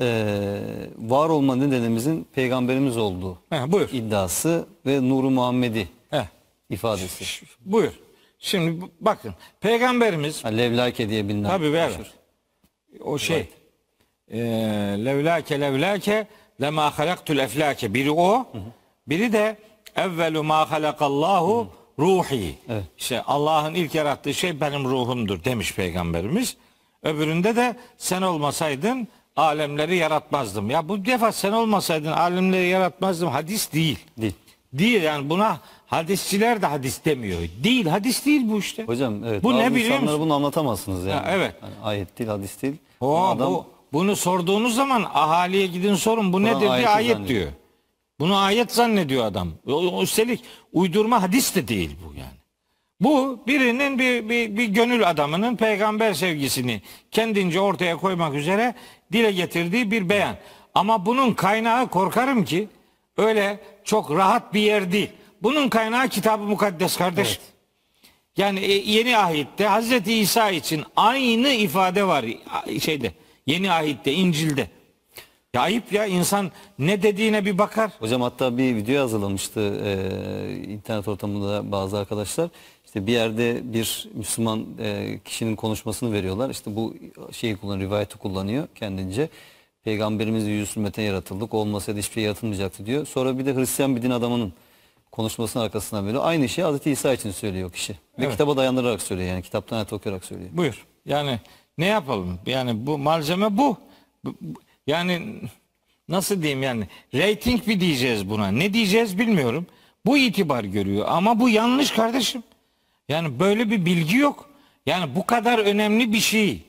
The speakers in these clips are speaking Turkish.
e, var olma nedenimizin peygamberimiz olduğu Heh, buyur. iddiası ve Nuru Muhammed'i Heh. ifadesi. Ş- buyur. Şimdi bakın peygamberimiz Ha, Levlake diye bilinen. tabii ver. meşhur. O şey. eee, levlake levlake lema halaktul eflake biri o. Biri de evvelu ma halakallahu ruhi. İşte Allah'ın ilk yarattığı şey benim ruhumdur demiş peygamberimiz. Öbüründe de sen olmasaydın alemleri yaratmazdım. Ya bu defa sen olmasaydın alemleri yaratmazdım hadis değil. Değil. Değil yani buna hadisçiler de hadis demiyor. Değil hadis değil bu işte. Hocam evet. Bu ne biliyor musun? bunu anlatamazsınız yani. Ya, evet. Yani ayet değil hadis değil. Oo. bu adam... bu, bunu sorduğunuz zaman ahaliye gidin sorun bu ne dedi ayet, ayet diyor. Bunu ayet zannediyor adam. Üstelik uydurma hadis de değil bu yani. Bu birinin bir, bir, bir gönül adamının peygamber sevgisini kendince ortaya koymak üzere dile getirdiği bir beyan. Ama bunun kaynağı korkarım ki öyle çok rahat bir yer değil. Bunun kaynağı kitabı mukaddes kardeş. Evet. Yani e, yeni ahitte Hazreti İsa için aynı ifade var şeyde. Yeni ahitte İncil'de. Ya ayıp ya insan ne dediğine bir bakar. Hocam hatta bir video hazırlamıştı e, internet ortamında bazı arkadaşlar. İşte bir yerde bir Müslüman e, kişinin konuşmasını veriyorlar. İşte bu şeyi kullanıyor, rivayeti kullanıyor kendince. Peygamberimiz yüz sürmete yaratıldık. Olmasaydı hiçbir şey yaratılmayacaktı diyor. Sonra bir de Hristiyan bir din adamının konuşmasının arkasından böyle aynı şeyi Hazreti İsa için söylüyor kişi. Ve evet. kitaba dayanarak söylüyor yani kitaptan ayet okuyarak söylüyor. Buyur. Yani ne yapalım? Yani bu malzeme bu. Yani nasıl diyeyim yani rating mi diyeceğiz buna? Ne diyeceğiz bilmiyorum. Bu itibar görüyor ama bu yanlış kardeşim. Yani böyle bir bilgi yok. Yani bu kadar önemli bir şey.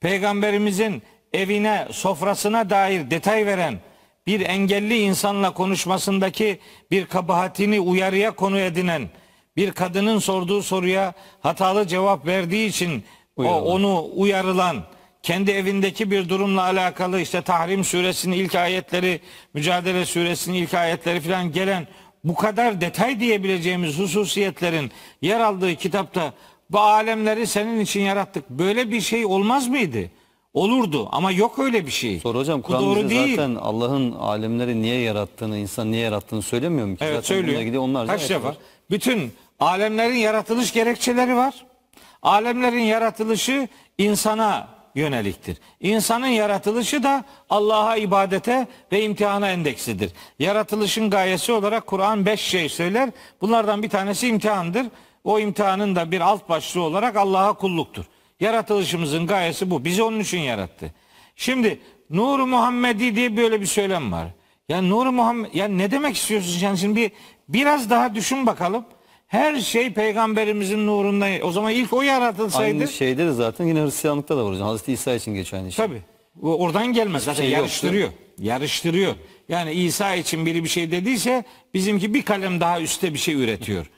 Peygamberimizin evine, sofrasına dair detay veren bir engelli insanla konuşmasındaki bir kabahatini uyarıya konu edinen bir kadının sorduğu soruya hatalı cevap verdiği için o, onu uyarılan kendi evindeki bir durumla alakalı işte Tahrim suresinin ilk ayetleri, Mücadele suresinin ilk ayetleri filan gelen bu kadar detay diyebileceğimiz hususiyetlerin yer aldığı kitapta bu alemleri senin için yarattık. Böyle bir şey olmaz mıydı? Olurdu ama yok öyle bir şey. Sor hocam Kur'an bize değil. zaten Allah'ın alemleri niye yarattığını, insan niye yarattığını söylemiyor mu ki? Evet söylüyor. onlar Kaç defa? Var. Bütün alemlerin yaratılış gerekçeleri var. Alemlerin yaratılışı insana yöneliktir. İnsanın yaratılışı da Allah'a ibadete ve imtihana endeksidir. Yaratılışın gayesi olarak Kur'an beş şey söyler. Bunlardan bir tanesi imtihandır. O imtihanın da bir alt başlığı olarak Allah'a kulluktur. Yaratılışımızın gayesi bu. Bizi onun için yarattı. Şimdi Nur Muhammedi diye böyle bir söylem var. Yani Nur Muhammed yani ne demek istiyorsunuz? Yani şimdi bir, biraz daha düşün bakalım. Her şey peygamberimizin nurunda. O zaman ilk o yaratılsaydı. Aynı şeyde de zaten yine Hristiyanlıkta da var hocam. Hazreti İsa için geçen şey. Tabii. Oradan gelmez. Zaten şey yarıştırıyor. Yoktu. Yarıştırıyor. Yani İsa için biri bir şey dediyse bizimki bir kalem daha üstte bir şey üretiyor.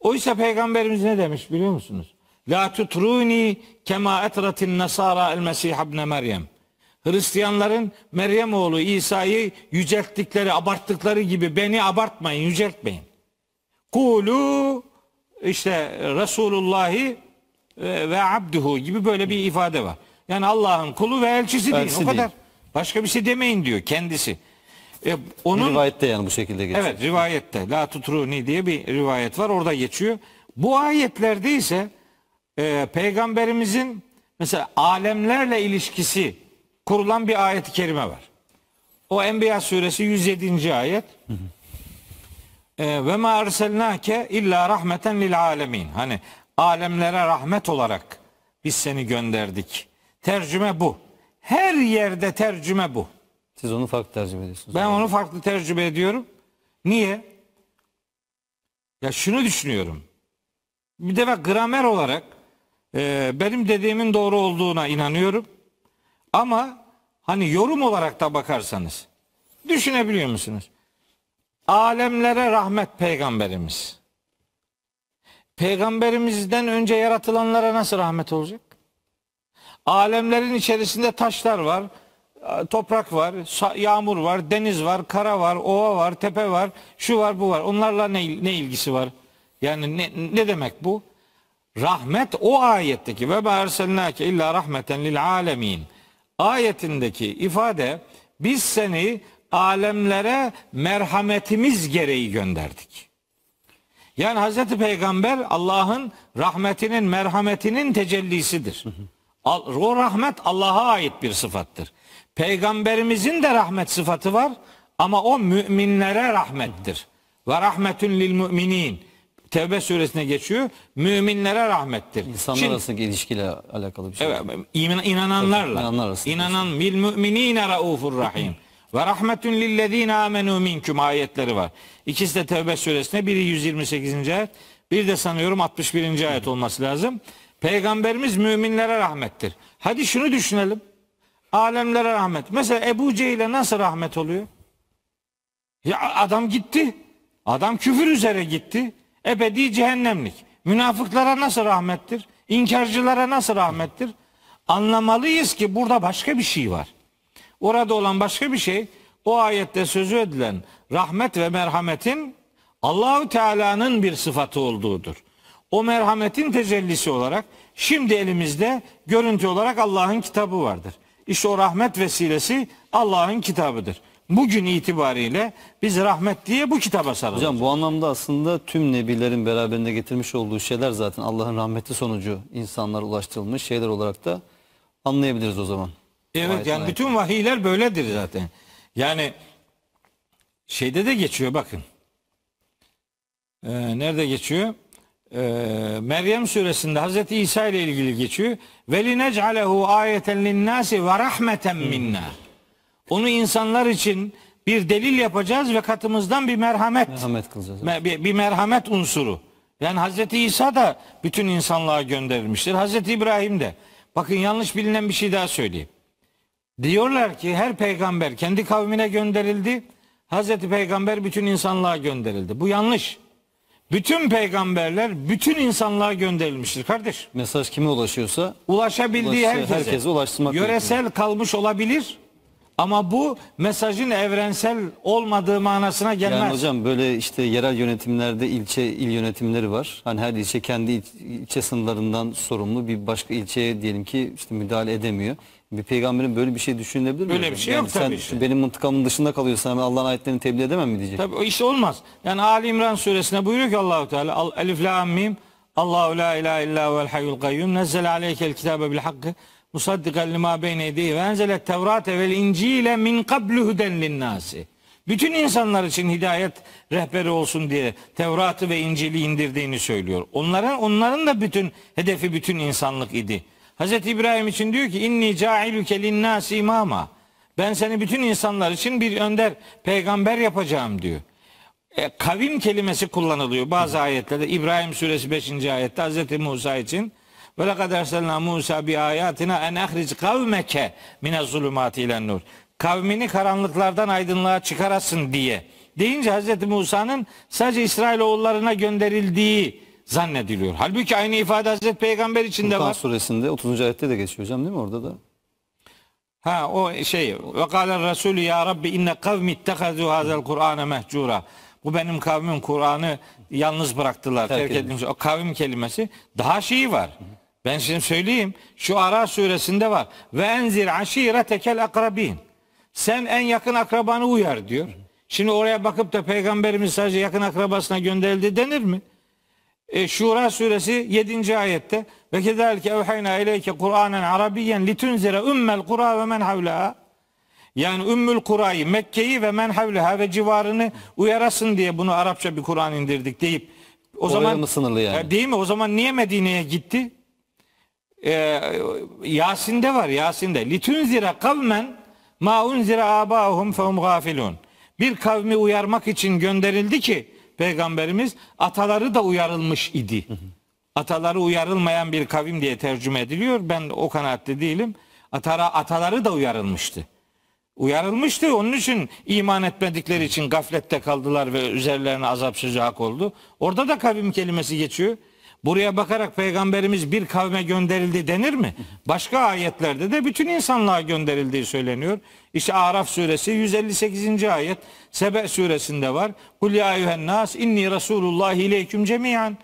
Oysa peygamberimiz ne demiş biliyor musunuz? La tutruni kema etratin nasara el mesih ibne Meryem. Hristiyanların Meryem oğlu İsa'yı yücelttikleri, abarttıkları gibi beni abartmayın, yüceltmeyin. Kulu işte Resulullahi ve abduhu gibi böyle bir ifade var. Yani Allah'ın kulu ve elçisi değil. o kadar. Değil. Başka bir şey demeyin diyor kendisi. E, onun rivayette yani bu şekilde geçiyor. Evet rivayette. La tutruni diye bir rivayet var. Orada geçiyor. Bu ayetlerde ise e, peygamberimizin mesela alemlerle ilişkisi kurulan bir ayet-i kerime var. O Enbiya suresi 107. ayet. Hı hı. Ee, ve ma erselnake illa rahmeten lil alemin. Hani alemlere rahmet olarak biz seni gönderdik. Tercüme bu. Her yerde tercüme bu. Siz onu farklı tercüme ediyorsunuz. Ben onu farklı tercüme ediyorum. Niye? Ya şunu düşünüyorum. Bir de bak gramer olarak e, benim dediğimin doğru olduğuna inanıyorum. Ama hani yorum olarak da bakarsanız düşünebiliyor musunuz? alemlere rahmet peygamberimiz. Peygamberimizden önce yaratılanlara nasıl rahmet olacak? Alemlerin içerisinde taşlar var, toprak var, yağmur var, deniz var, kara var, ova var, tepe var, şu var, bu var. Onlarla ne, ne ilgisi var? Yani ne, ne demek bu? Rahmet o ayetteki ve berselnake illa rahmeten lil alemin ayetindeki ifade biz seni alemlere merhametimiz gereği gönderdik. Yani Hazreti Peygamber Allah'ın rahmetinin, merhametinin tecellisidir. O rahmet Allah'a ait bir sıfattır. Peygamberimizin de rahmet sıfatı var ama o müminlere rahmettir. Ve rahmetün lil müminin. Tevbe suresine geçiyor. Müminlere rahmettir. İnsanlar Şimdi, arasındaki ilişkiyle alakalı bir şey. Evet, inananlarla. İnananlar arasında. İnanan bil müminine raufur rahim. Ve rahmetün lillezine amenu minküm ayetleri var. İkisi de Tevbe suresinde biri 128. ayet bir de sanıyorum 61. ayet olması lazım. Peygamberimiz müminlere rahmettir. Hadi şunu düşünelim. Alemlere rahmet. Mesela Ebu Cehil'e nasıl rahmet oluyor? Ya adam gitti. Adam küfür üzere gitti. Ebedi cehennemlik. Münafıklara nasıl rahmettir? İnkarcılara nasıl rahmettir? Anlamalıyız ki burada başka bir şey var. Orada olan başka bir şey o ayette sözü edilen rahmet ve merhametin Allahu Teala'nın bir sıfatı olduğudur. O merhametin tecellisi olarak şimdi elimizde görüntü olarak Allah'ın kitabı vardır. İşte o rahmet vesilesi Allah'ın kitabıdır. Bugün itibariyle biz rahmet diye bu kitaba sarılırız. Hocam bu anlamda aslında tüm nebilerin beraberinde getirmiş olduğu şeyler zaten Allah'ın rahmeti sonucu insanlara ulaştırılmış şeyler olarak da anlayabiliriz o zaman. Evet yani bütün vahiyler böyledir zaten. Yani şeyde de geçiyor bakın. Ee, nerede geçiyor? Ee, Meryem suresinde Hazreti İsa ile ilgili geçiyor. Ve linec'alehu ayeten linnâsi ve hmm. minna. Onu insanlar için bir delil yapacağız ve katımızdan bir merhamet. Merhamet kılacağız. Me- Bir, bir merhamet unsuru. Yani Hazreti İsa da bütün insanlığa gönderilmiştir. Hazreti İbrahim de. Bakın yanlış bilinen bir şey daha söyleyeyim. Diyorlar ki her peygamber kendi kavmine gönderildi. Hazreti Peygamber bütün insanlığa gönderildi. Bu yanlış. Bütün peygamberler bütün insanlığa gönderilmiştir kardeş. Mesaj kime ulaşıyorsa ulaşabildiği herkese, herkese ulaştırmak yöresel gerekiyor. kalmış olabilir. Ama bu mesajın evrensel olmadığı manasına gelmez. Yani hocam böyle işte yerel yönetimlerde ilçe il yönetimleri var. Hani her ilçe kendi ilçe sınırlarından sorumlu bir başka ilçeye diyelim ki işte müdahale edemiyor. Bir peygamberin böyle bir şey düşünülebilir mi? Böyle bir şey yani yok sen, tabii. Işte. Benim mıntıkamın dışında kalıyorsan ben Allah'ın ayetlerini tebliğ edemem mi diyecek? Tabii o iş olmaz. Yani Ali İmran suresinde buyuruyor ki Allahu Teala Elif la mim Allahu la ilahe illa vel hayyul kayyum nezzel aleykel kitabe bil hakkı musaddikan lima beyne yedeyhi ve enzelet tevrate vel incile min kablu huden linnâsi. Bütün insanlar için hidayet rehberi olsun diye Tevrat'ı ve İncil'i indirdiğini söylüyor. Onların onların da bütün hedefi bütün insanlık idi. Hazreti İbrahim için diyor ki inni cailuke linnâsi imama. Ben seni bütün insanlar için bir önder, peygamber yapacağım diyor. E, kavim kelimesi kullanılıyor bazı ayetlerde. İbrahim suresi 5. ayette Hazreti Musa için ve lekad erselna Musa bi ayatina en ahric kavmeke mine zulümati ile nur. Kavmini karanlıklardan aydınlığa çıkarasın diye. Deyince Hazreti Musa'nın sadece İsrail oğullarına gönderildiği zannediliyor. Halbuki aynı ifade Hazreti Peygamber için de Lukan var. suresinde 30. ayette de geçiyor hocam değil mi orada da? Ha o şey ve kâle Resulü ya Rabbi inne kavmi ittehazû hazel Kur'ane mehcura. Bu benim kavmim Kur'an'ı yalnız bıraktılar. Terk, terk edilmiş. O kavim kelimesi daha şeyi var. Ben şimdi söyleyeyim. Şu Ara suresinde var. Ve enzir aşiretekel akrabin. Sen en yakın akrabanı uyar diyor. Şimdi oraya bakıp da peygamberimiz sadece yakın akrabasına gönderildi denir mi? E, Şura suresi 7. ayette ve kezalike evhayna ileyke Kur'anen Arabiyen litunzire ümmel kura ve men havlaha yani Ümmül Kura'yı, Mekke'yi ve men havlaha ve civarını uyarasın diye bunu Arapça bir Kur'an indirdik deyip o Oraya zaman mı sınırlı yani? E, değil mi? O zaman niye Medine'ye gitti? Ee, Yasin'de var Yasin'de. Litunzire kavmen ma unzire abahum fehum gafilun. Bir kavmi uyarmak için gönderildi ki peygamberimiz ataları da uyarılmış idi. Ataları uyarılmayan bir kavim diye tercüme ediliyor. Ben o kanaatte değilim. Atara ataları da uyarılmıştı. Uyarılmıştı. Onun için iman etmedikleri için gaflette kaldılar ve üzerlerine azap sözü hak oldu. Orada da kavim kelimesi geçiyor. Buraya bakarak peygamberimiz bir kavme gönderildi denir mi? Başka ayetlerde de bütün insanlığa gönderildiği söyleniyor. İşte Araf suresi 158. ayet. Sebe suresinde var. Kul ya eyyühennas inni rasulullah ileyküm cemiyan.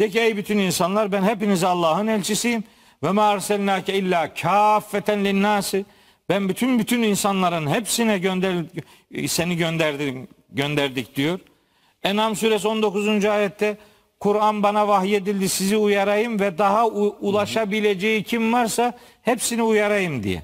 De ki ey bütün insanlar ben hepiniz Allah'ın elçisiyim. Ve ma arselnake illa kâffeten linnâsi. Ben bütün bütün insanların hepsine gönder, seni gönderdim, gönderdik diyor. Enam suresi 19. ayette Kur'an bana vahyedildi sizi uyarayım ve daha u- ulaşabileceği kim varsa hepsini uyarayım diye.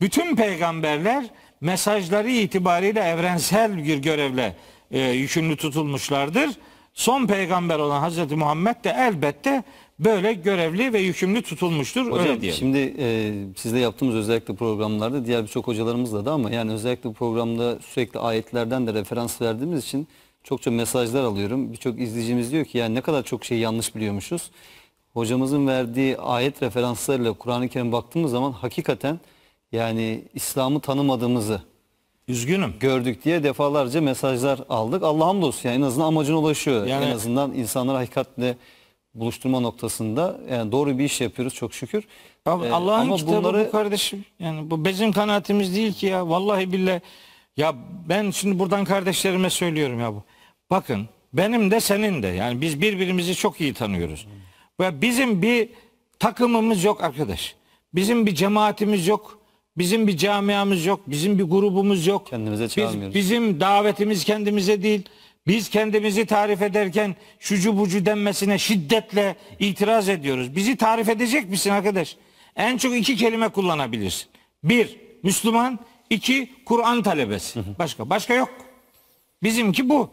Bütün peygamberler mesajları itibariyle evrensel bir görevle e, yükümlü tutulmuşlardır. Son peygamber olan Hazreti Muhammed de elbette böyle görevli ve yükümlü tutulmuştur. Hocam, öyle diyelim. şimdi e, sizle yaptığımız özellikle programlarda diğer birçok hocalarımızla da ama yani özellikle programda sürekli ayetlerden de referans verdiğimiz için çok çok mesajlar alıyorum. Birçok izleyicimiz diyor ki ya ne kadar çok şey yanlış biliyormuşuz. Hocamızın verdiği ayet referanslarıyla Kur'an-ı Kerim baktığımız zaman hakikaten yani İslam'ı tanımadığımızı Üzgünüm. gördük diye defalarca mesajlar aldık. Allah hamdolsun yani en azından amacına ulaşıyor. Yani, en azından insanlar hakikatle buluşturma noktasında yani doğru bir iş yapıyoruz çok şükür. Ee, kitabı bunları... bu kardeşim. Yani bu bizim kanaatimiz değil ki ya. Vallahi billahi. Ya ben şimdi buradan kardeşlerime söylüyorum ya bu. Bakın benim de senin de yani biz birbirimizi çok iyi tanıyoruz. Ve bizim bir takımımız yok arkadaş. Bizim bir cemaatimiz yok. Bizim bir camiamız yok. Bizim bir grubumuz yok. Kendimize çağırmıyoruz. Biz, bizim davetimiz kendimize değil. Biz kendimizi tarif ederken şucu bucu denmesine şiddetle itiraz ediyoruz. Bizi tarif edecek misin arkadaş? En çok iki kelime kullanabilirsin. Bir, Müslüman. iki Kur'an talebesi. Başka. Başka yok. Bizimki bu.